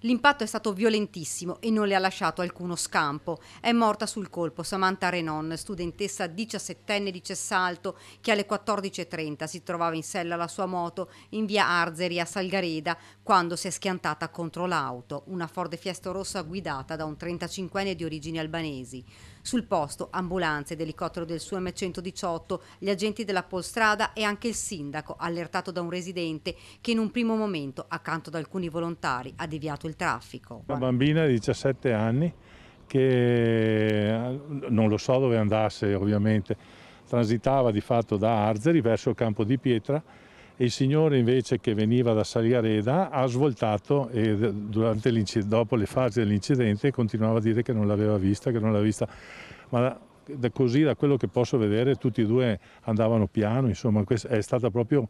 L'impatto è stato violentissimo e non le ha lasciato alcuno scampo. È morta sul colpo Samantha Renon, studentessa 17enne di Cessalto, che alle 14.30 si trovava in sella alla sua moto in via Arzeri a Salgareda quando si è schiantata contro l'auto, una Ford Fiesta rossa guidata da un 35enne di origini albanesi. Sul posto ambulanze ed elicottero del SUM 118, gli agenti della Polstrada e anche il sindaco, allertato da un residente che in un primo momento, accanto ad alcuni volontari, ha deviato il traffico. Una bambina di 17 anni che eh, non lo so dove andasse ovviamente, transitava di fatto da Arzeri verso il campo di pietra e il signore invece che veniva da Sagliareda ha svoltato e dopo le fasi dell'incidente continuava a dire che non l'aveva vista, che non l'aveva vista. Ma da, così, da quello che posso vedere, tutti e due andavano piano, insomma, è stata proprio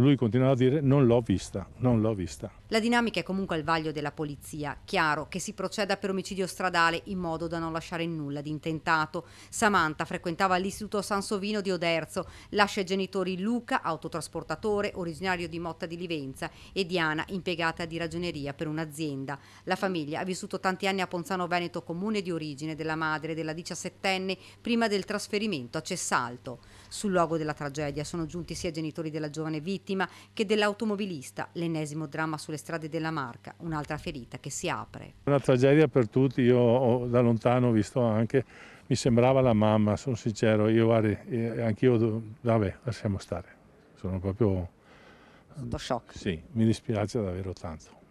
lui continuava a dire non l'ho vista, non l'ho vista. La dinamica è comunque al vaglio della polizia, chiaro che si proceda per omicidio stradale in modo da non lasciare nulla di intentato. Samantha frequentava l'istituto Sansovino di Oderzo, lascia i genitori Luca, autotrasportatore, originario di Motta di Livenza, e Diana, impiegata di ragioneria per un'azienda. La famiglia ha vissuto tanti anni a Ponzano Veneto, comune di origine della madre della 17enne, prima del trasferimento a Cessalto. Sul luogo della tragedia sono giunti sia i genitori della giovane vittima, vittima che dell'automobilista, l'ennesimo dramma sulle strade della Marca, un'altra ferita che si apre. Una tragedia per tutti, io da lontano ho visto anche, mi sembrava la mamma, sono sincero, io guarda, eh, anch'io, vabbè, lasciamo stare, sono proprio... Sotto shock. Sì, mi dispiace davvero tanto.